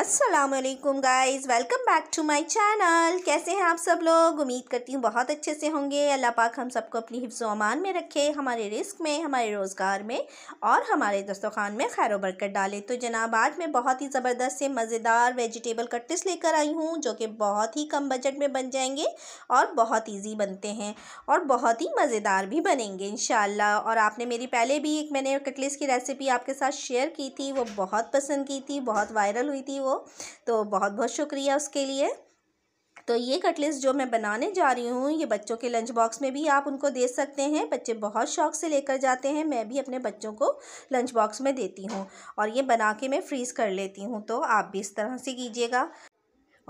Aslam guys welcome back to my channel कैसे हैं आप सब लोग उम्मीद करती हूँ बहुत अच्छे से होंगे अल्लाह पाक हम सबको अपनी हिफ्ज़ अमान में रखे हमारे रिस्क में हमारे रोज़गार में और हमारे दस्तखान में खैर बरकत डाले तो जनाब आज मैं बहुत ही ज़बरदस्त से मज़ेदार वेजिटेबल कट्टिस लेकर आई हूँ जो कि बहुत ही कम बजट में बन जाएंगे और बहुत ईजी बनते हैं और बहुत ही मज़ेदार भी बनेंगे इन और आपने मेरी पहले भी एक मैंने कटलिस की रेसिपी आपके साथ शेयर की थी वो बहुत पसंद की थी बहुत वायरल हुई थी वो तो बहुत बहुत शुक्रिया उसके लिए तो ये कटलेट्स जो मैं बनाने जा रही हूँ ये बच्चों के लंच बॉक्स में भी आप उनको दे सकते हैं बच्चे बहुत शौक से लेकर जाते हैं मैं भी अपने बच्चों को लंच बॉक्स में देती हूँ और ये बना के मैं फ्रीज़ कर लेती हूँ तो आप भी इस तरह से कीजिएगा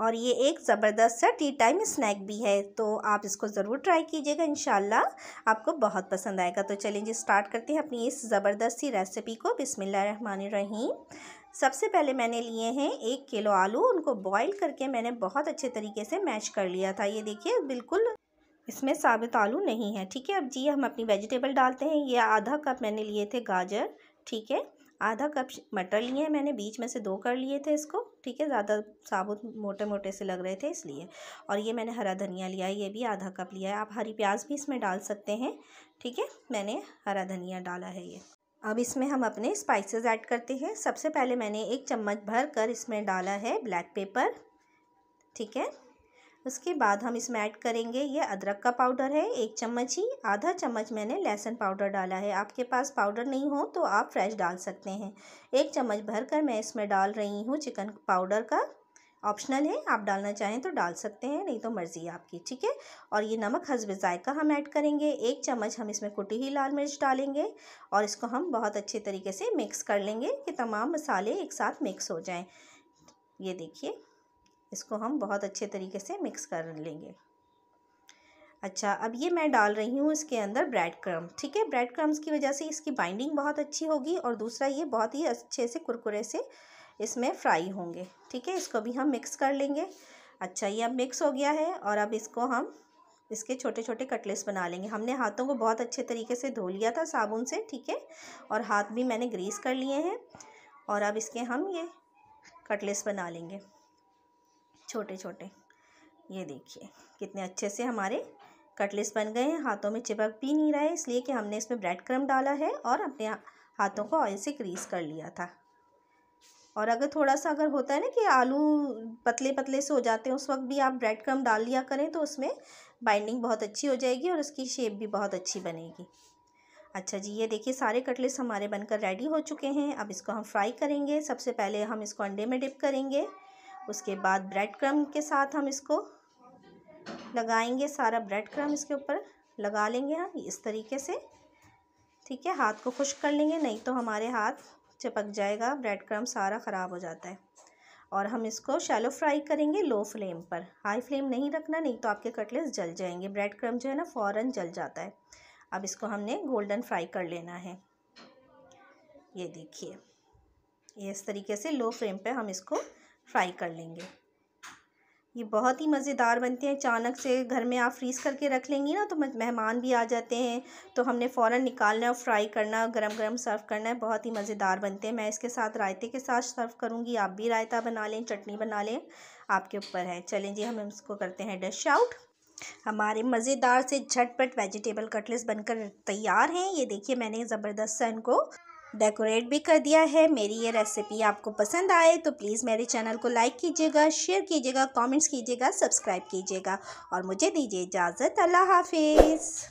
और ये एक ज़बरदस्त सा टी टाइम स्नैक भी है तो आप इसको ज़रूर ट्राई कीजिएगा इन आपको बहुत पसंद आएगा तो चलिए जी स्टार्ट करते हैं अपनी इस ज़बरदस्त सी रेसिपी को बिसमिल्लर रहीम सबसे पहले मैंने लिए हैं एक किलो आलू उनको बॉईल करके मैंने बहुत अच्छे तरीके से मैश कर लिया था ये देखिए बिल्कुल इसमें साबित आलू नहीं है ठीक है अब जी हम अपनी वेजिटेबल डालते हैं ये आधा कप मैंने लिए थे गाजर ठीक है आधा कप मटर लिए हैं मैंने बीच में से दो कर लिए थे इसको ठीक है ज़्यादा साबुत मोटे मोटे से लग रहे थे इसलिए और ये मैंने हरा धनिया लिया ये भी आधा कप लिया है आप हरी प्याज भी इसमें डाल सकते हैं ठीक है मैंने हरा धनिया डाला है ये अब इसमें हम अपने स्पाइसेस ऐड करते हैं सबसे पहले मैंने एक चम्मच भर कर इसमें डाला है ब्लैक पेपर ठीक है उसके बाद हम इसमें ऐड करेंगे ये अदरक का पाउडर है एक चम्मच ही आधा चम्मच मैंने लहसुन पाउडर डाला है आपके पास पाउडर नहीं हो तो आप फ्रेश डाल सकते हैं एक चम्मच भर कर मैं इसमें डाल रही हूँ चिकन पाउडर का ऑप्शनल है आप डालना चाहें तो डाल सकते हैं नहीं तो मर्ज़ी आपकी ठीक है और ये नमक हसब ज़ायका हम ऐड करेंगे एक चम्मच हम इसमें कुटी ही लाल मिर्च डालेंगे और इसको हम बहुत अच्छे तरीके से मिक्स कर लेंगे कि तमाम मसाले एक साथ मिक्स हो जाएं ये देखिए इसको हम बहुत अच्छे तरीके से मिक्स कर लेंगे अच्छा अब ये मैं डाल रही हूँ इसके अंदर ब्रेड क्रम ठीक है ब्रेड क्रम्स की वजह से इसकी बाइंडिंग बहुत अच्छी होगी और दूसरा ये बहुत ही अच्छे से कुरकुरे से इसमें फ्राई होंगे ठीक है इसको भी हम मिक्स कर लेंगे अच्छा ये अब मिक्स हो गया है और अब इसको हम इसके छोटे छोटे कटलेट्स बना लेंगे हमने हाथों को बहुत अच्छे तरीके से धो लिया था साबुन से ठीक है और हाथ भी मैंने ग्रीस कर लिए हैं और अब इसके हम ये कटलेट्स बना लेंगे छोटे छोटे ये देखिए कितने अच्छे से हमारे कटलेट्स बन गए हैं हाथों में चिपक भी नहीं रहे इसलिए कि हमने इसमें ब्रेड क्रम डाला है और अपने हाथों को ऑयल से ग्रीस कर लिया था और अगर थोड़ा सा अगर होता है ना कि आलू पतले पतले से हो जाते हैं उस वक्त भी आप ब्रेड क्रम डाल लिया करें तो उसमें बाइंडिंग बहुत अच्छी हो जाएगी और उसकी शेप भी बहुत अच्छी बनेगी अच्छा जी ये देखिए सारे कटलेट्स हमारे बनकर रेडी हो चुके हैं अब इसको हम फ्राई करेंगे सबसे पहले हम इसको अंडे में डिप करेंगे उसके बाद ब्रेड क्रम के साथ हम इसको लगाएंगे सारा ब्रेड क्रम इसके ऊपर लगा लेंगे हम इस तरीके से ठीक है हाथ को खुश कर लेंगे नहीं तो हमारे हाथ चिपक जाएगा ब्रेड क्रम सारा ख़राब हो जाता है और हम इसको शैलो फ्राई करेंगे लो फ्लेम पर हाई फ्लेम नहीं रखना नहीं तो आपके कटलेट्स जल जाएंगे ब्रेड क्रम जो है ना फ़ौरन जल जाता है अब इसको हमने गोल्डन फ्राई कर लेना है ये देखिए इस तरीके से लो फ्लेम पर हम इसको फ्राई कर लेंगे ये बहुत ही मज़ेदार बनते हैं अचानक से घर में आप फ्रीज़ करके रख लेंगी ना तो मेहमान भी आ जाते हैं तो हमने फ़ौरन निकालना और फ्राई करना गरम गरम सर्व करना है बहुत ही मज़ेदार बनते हैं मैं इसके साथ रायते के साथ सर्व करूँगी आप भी रायता बना लें चटनी बना लें आपके ऊपर है चलें जी हम इसको करते हैं डश आउट हमारे मज़ेदार से झटपट वेजिटेबल कटलेट्स बनकर तैयार हैं ये देखिए मैंने ज़बरदस्त सा इनको डेकोरेट भी कर दिया है मेरी ये रेसिपी आपको पसंद आए तो प्लीज़ मेरे चैनल को लाइक कीजिएगा शेयर कीजिएगा कमेंट्स कीजिएगा सब्सक्राइब कीजिएगा और मुझे दीजिए इजाज़त अल्लाह हाफिज़